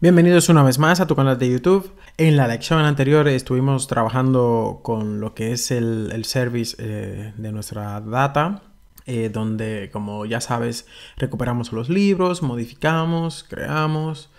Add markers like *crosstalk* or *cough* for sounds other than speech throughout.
Bienvenidos una vez más a tu canal de YouTube. En la lección anterior estuvimos trabajando con lo que es el, service eh, de nuestra data, eh, donde como ya sabes recuperamos los libros, modificamos, creamos,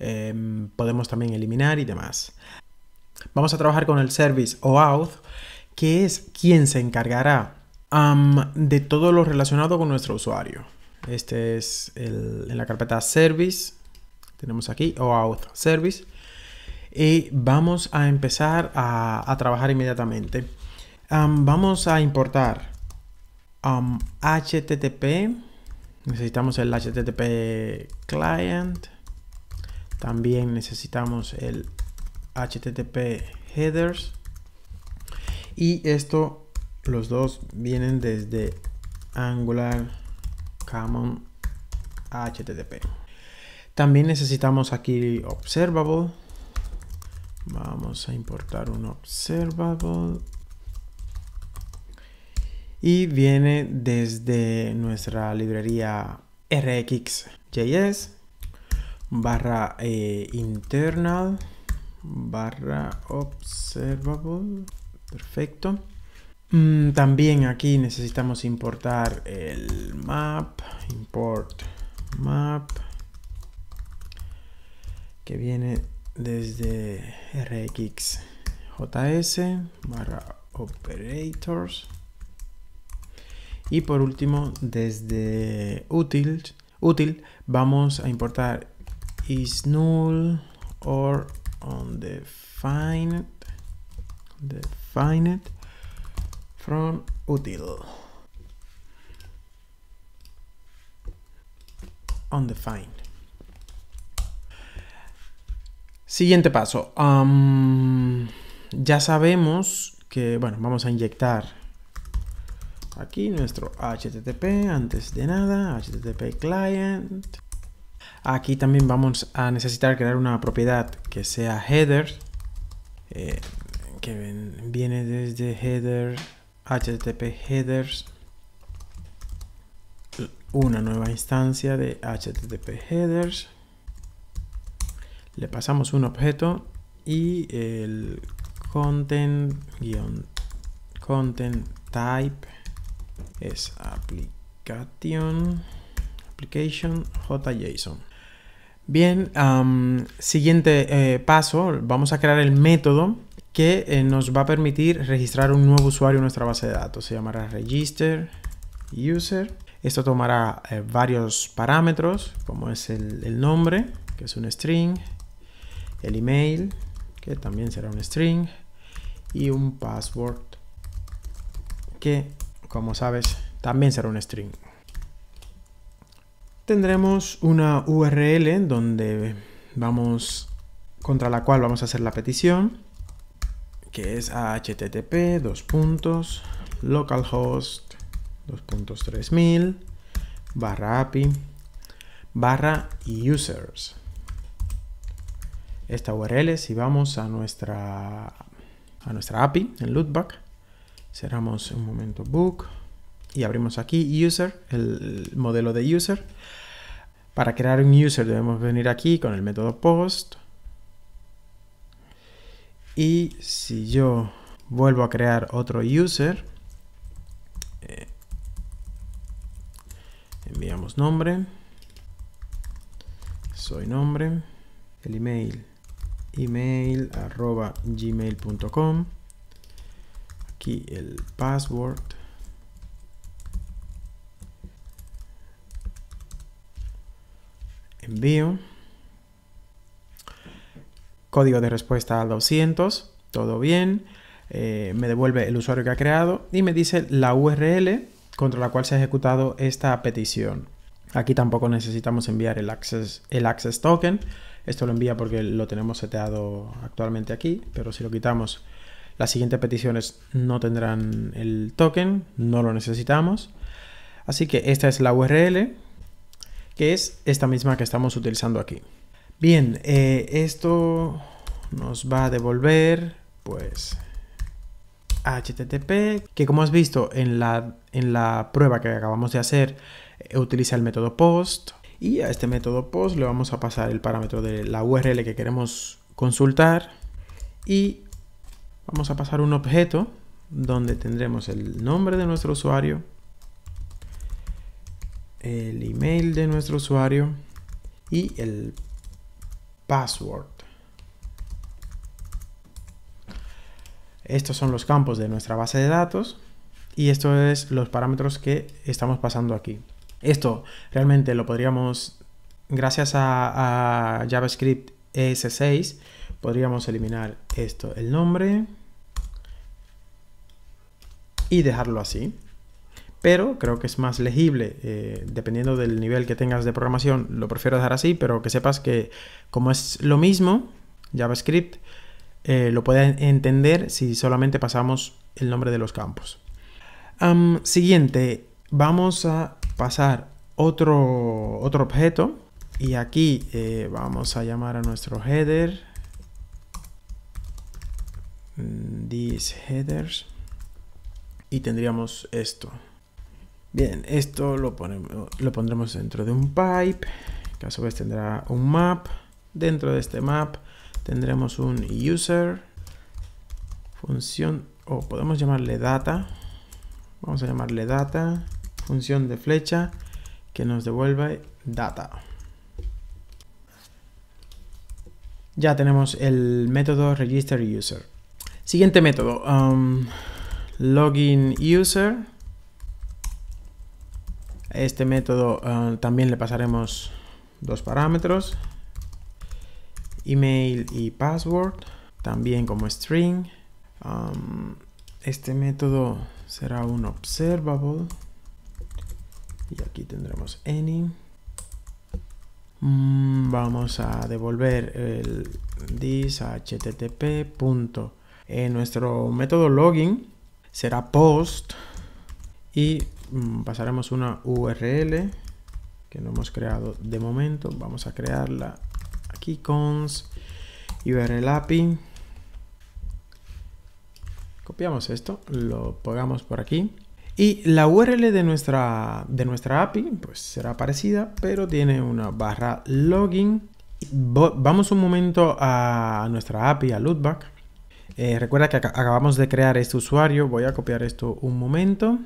em, podemos también eliminar y demás. Vamos a trabajar con el service OAuth, que es quien se encargará de todo lo relacionado con nuestro usuario. Este es el, en la carpeta Service, tenemos aquí, o out Service. Y vamos a empezar a, trabajar inmediatamente. vamos a importar HTTP. Necesitamos el HTTP client. También necesitamos el HTTP headers. Y esto los dos vienen desde Angular Common HTTP. También necesitamos aquí observable. Vamos a importar un observable. Y viene desde nuestra librería rxjs barra eh, internal barra observable. Perfecto. Mm, también aquí necesitamos importar el map, import map, que viene desde rxjs barra operators. Y por último, desde útil, útil vamos a importar is null or undefined, from útil. Undefined. Siguiente paso. ya sabemos que, bueno, vamos a inyectar aquí nuestro HTTP antes de nada, HTTP client. Aquí también vamos a necesitar crear una propiedad que sea header, eh, que viene desde header http headers una nueva instancia de http headers le pasamos un objeto y el content content type es application application json bien siguiente eh, paso vamos a crear el método que eh, nos va a permitir registrar un nuevo usuario en nuestra base de datos. Se llamará register user. Esto tomará eh, varios parámetros, como es el, el nombre, que es un string, el email, que también será un string, y un password, que como sabes también será un string. Tendremos una URL donde vamos contra la cual vamos a hacer la petición que es http dos puntos localhost 2.3000 barra API barra users. Esta URL, si vamos a nuestra, a nuestra API en lootback, cerramos un momento book y abrimos aquí user, el modelo de user. Para crear un user debemos venir aquí con el método post, y si yo vuelvo a crear otro user, eh, enviamos nombre, soy nombre, el email, email arroba gmail.com, aquí el password, envío código de respuesta al 200, todo bien, eh, me devuelve el usuario que ha creado y me dice la URL contra la cual se ha ejecutado esta petición. Aquí tampoco necesitamos enviar el access, el access token, esto lo envía porque lo tenemos seteado actualmente aquí, pero si lo quitamos las siguientes peticiones no tendrán el token, no lo necesitamos. Así que esta es la URL, que es esta misma que estamos utilizando aquí. Bien, eh, esto nos va a devolver, pues, HTTP, que como has visto en la, en la prueba que acabamos de hacer, eh, utiliza el método POST. Y a este método POST le vamos a pasar el parámetro de la URL que queremos consultar. Y vamos a pasar un objeto donde tendremos el nombre de nuestro usuario, el email de nuestro usuario y el password. Estos son los campos de nuestra base de datos y esto es los parámetros que estamos pasando aquí. Esto realmente lo podríamos, gracias a, a JavaScript ES6, podríamos eliminar esto, el nombre, y dejarlo así pero creo que es más legible. Eh, dependiendo del nivel que tengas de programación, lo prefiero dejar así, pero que sepas que como es lo mismo, JavaScript, eh, lo puede entender si solamente pasamos el nombre de los campos. siguiente, vamos a pasar otro, objeto y aquí eh, vamos a llamar a nuestro header mm, these headers y tendríamos esto Bien, esto lo, ponemos, lo pondremos dentro de un pipe, Caso a vez tendrá un map. Dentro de este map tendremos un user, función, o podemos llamarle data. Vamos a llamarle data, función de flecha, que nos devuelve data. ya tenemos el método register user. Siguiente método, um, login user este método eh, también le pasaremos dos parámetros, email y password, también como string. este método será un observable y aquí tendremos any. Mm, vamos a devolver el this http. Punto. en eh, nuestro método login será post y Mm, pasaremos una URL que no hemos creado de momento. Vamos a crearla aquí cons URL API. Copiamos esto, lo pegamos por aquí. Y la URL de nuestra, de nuestra API pues será parecida, pero tiene una barra login. Vamos un momento a nuestra API, a Lootback. Eh, recuerda que acabamos de crear este usuario. Voy a copiar esto un momento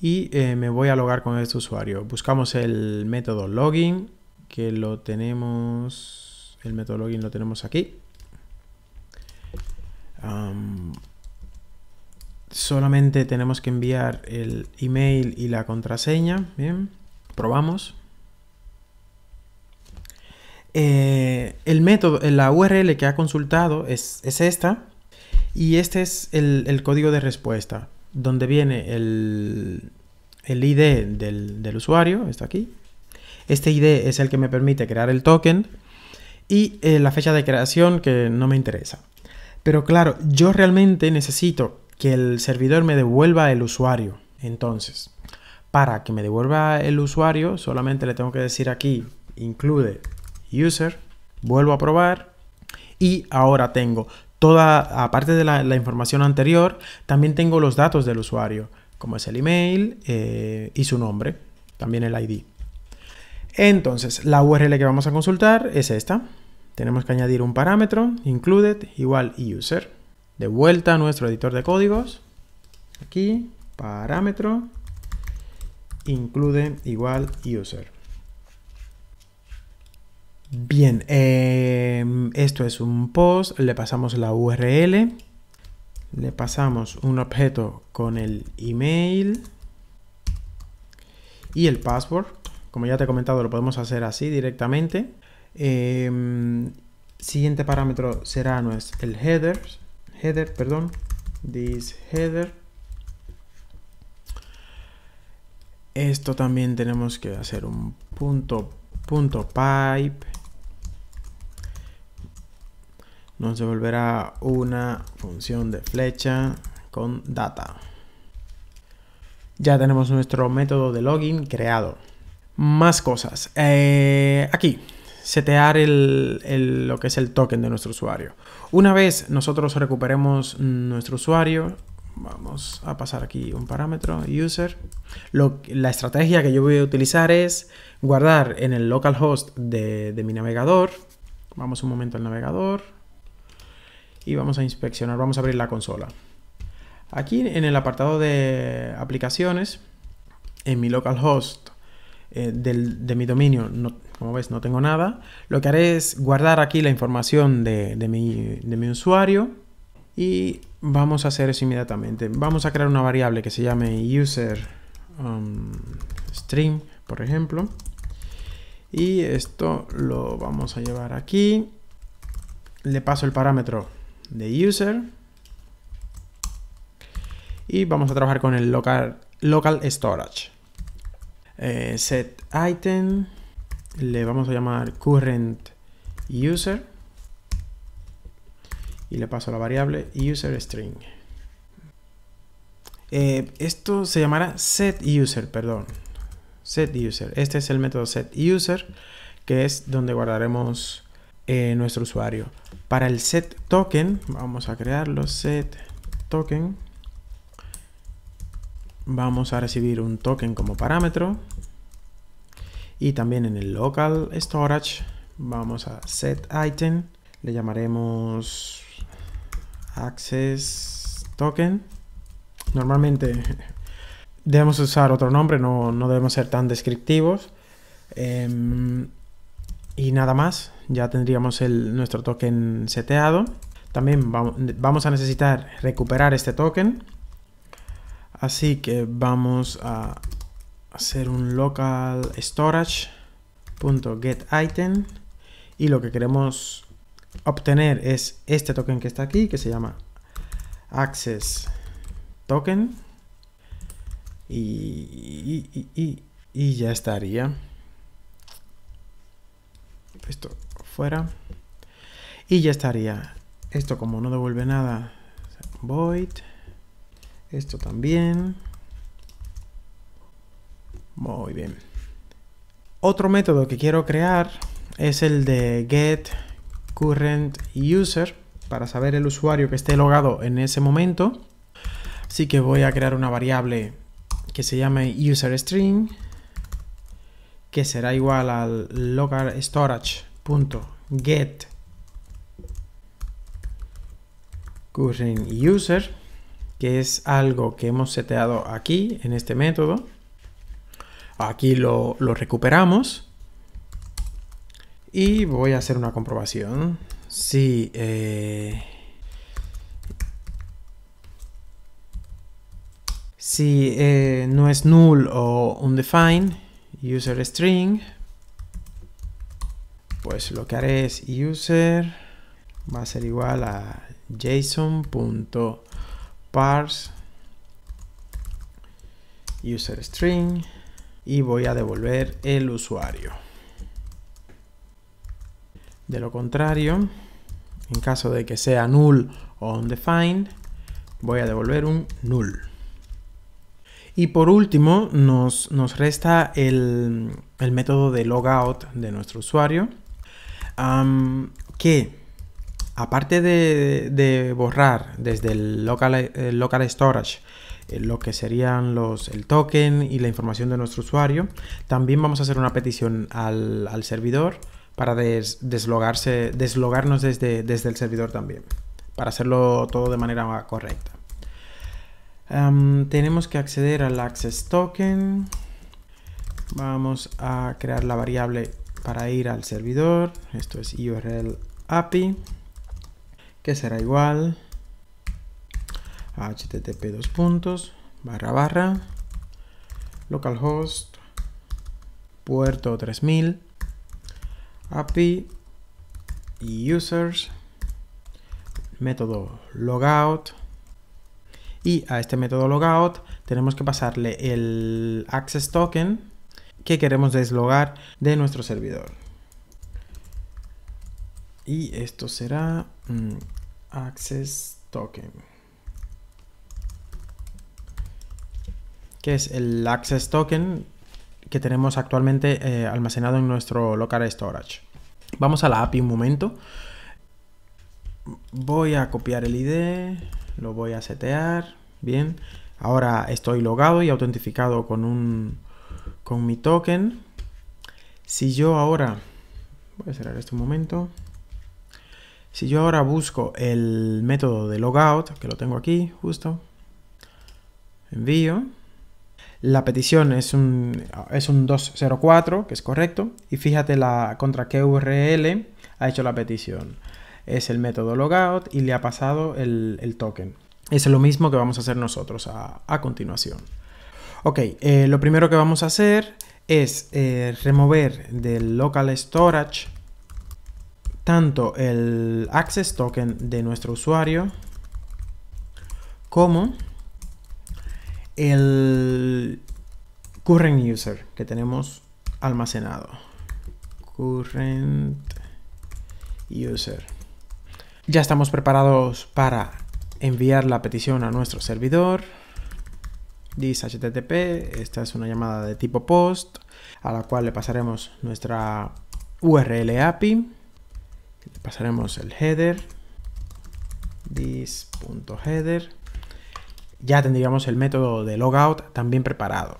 y eh, me voy a logar con este usuario. Buscamos el método login, que lo tenemos, el método login lo tenemos aquí. solamente tenemos que enviar el email y la contraseña. Bien, probamos. Eh, el método, eh, la URL que ha consultado es, esta y este es el, el código de respuesta donde viene el, el ID del, del, usuario, está aquí. Este ID es el que me permite crear el token y eh, la fecha de creación que no me interesa. Pero claro, yo realmente necesito que el servidor me devuelva el usuario. Entonces, para que me devuelva el usuario, solamente le tengo que decir aquí include user, vuelvo a probar y ahora tengo toda, aparte de la, información anterior, también tengo los datos del usuario, como es el email eh, y su nombre, también el ID. Entonces, la URL que vamos a consultar es esta. Tenemos que añadir un parámetro, included, igual user. De vuelta a nuestro editor de códigos. Aquí, parámetro, include, igual user. Bien, em, esto es un post, le pasamos la URL, le pasamos un objeto con el email y el password. Como ya te he comentado, lo podemos hacer así directamente. Em, siguiente parámetro será nuestro, el header, header, perdón, this header. Esto también tenemos que hacer un punto, punto pipe nos devolverá una función de flecha con data. Ya tenemos nuestro método de login creado. Más cosas. Eh, aquí, setear el, lo que es el token de nuestro usuario. Una vez nosotros recuperemos nuestro usuario, vamos a pasar aquí un parámetro, user. la estrategia que yo voy a utilizar es guardar en el localhost de, de mi navegador. Vamos un momento al navegador y vamos a inspeccionar, vamos a abrir la consola. Aquí en el apartado de aplicaciones, en mi localhost eh, del, de mi dominio, no, como ves, no tengo nada. Lo que haré es guardar aquí la información de, mi, de mi usuario y vamos a hacer eso inmediatamente. Vamos a crear una variable que se llame user um, por ejemplo. Y esto lo vamos a llevar aquí. Le paso el parámetro de user. Y vamos a trabajar con el local, local storage. Eh, set item. Le vamos a llamar current user. Y le paso la variable user string. Eh, esto se llamará set user, perdón. Set user. Este es el método set user, que es donde guardaremos eh, nuestro usuario. Para el set token, vamos a crear los set token. Vamos a recibir un token como parámetro. Y también en el local storage, vamos a set item. Le llamaremos access token. Normalmente *laughs* debemos usar otro nombre, no, no debemos ser tan descriptivos. Em, y nada más, ya tendríamos el, nuestro token seteado. También vamos a necesitar recuperar este token. Así que vamos a hacer un local storage.getItem y lo que queremos obtener es este token que está aquí que se llama access token y, y ya estaría esto fuera. Y ya estaría. Esto como no devuelve nada, void. Esto también. Muy bien. Otro método que quiero crear es el de get current user para saber el usuario que esté logado en ese momento. Así que voy a crear una variable que se llame user string que será igual al local que es algo que hemos seteado aquí en este método aquí lo, recuperamos y voy a hacer una comprobación si eh, si eh, no es null o undefined user string, pues lo que haré es user va a ser igual a json.parse user string y voy a devolver el usuario. De lo contrario, en caso de que sea null o undefined, voy a devolver un null. Y por último, nos, nos resta el, método de logout de nuestro usuario, que aparte de, borrar desde el local, local storage eh, lo que serían los, el token y la información de nuestro usuario, también vamos a hacer una petición al, servidor para deslogarnos desde, desde el servidor también, para hacerlo todo de manera correcta tenemos que acceder al access token. Vamos a crear la variable para ir al servidor. Esto es URL API, que será igual http dos puntos barra barra localhost puerto 3000 API users método logout y a este método logout tenemos que pasarle el access token que queremos deslogar de nuestro servidor. Y esto será mm, access token. Que es el access token que tenemos actualmente eh, almacenado en nuestro local storage. Vamos a la API un momento. Voy a copiar el ID lo voy a setear, bien. Ahora estoy logado y autentificado con un con mi token. Si yo ahora voy a cerrar este un momento. Si yo ahora busco el método de logout, que lo tengo aquí justo, envío. La petición es un, es un 204, que es correcto, y fíjate la contra qué URL ha hecho la petición es el método logout y le ha pasado el, token. Es lo mismo que vamos a hacer nosotros a, continuación. Ok, eh, lo primero que vamos a hacer es eh, remover del local storage tanto el access token de nuestro usuario como el current user que tenemos almacenado. Current user. Ya estamos preparados para enviar la petición a nuestro servidor. This HTTP, esta es una llamada de tipo POST, a la cual le pasaremos nuestra URL API, le pasaremos el header, this.header. Ya tendríamos el método de logout también preparado.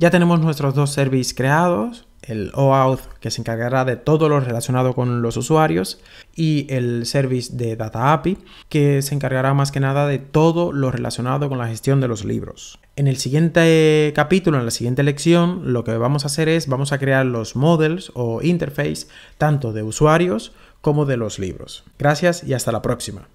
Ya tenemos nuestros dos service creados el OAuth que se encargará de todo lo relacionado con los usuarios y el service de Data API que se encargará más que nada de todo lo relacionado con la gestión de los libros. En el siguiente capítulo, en la siguiente lección, lo que vamos a hacer es vamos a crear los models o interface tanto de usuarios como de los libros. Gracias y hasta la próxima.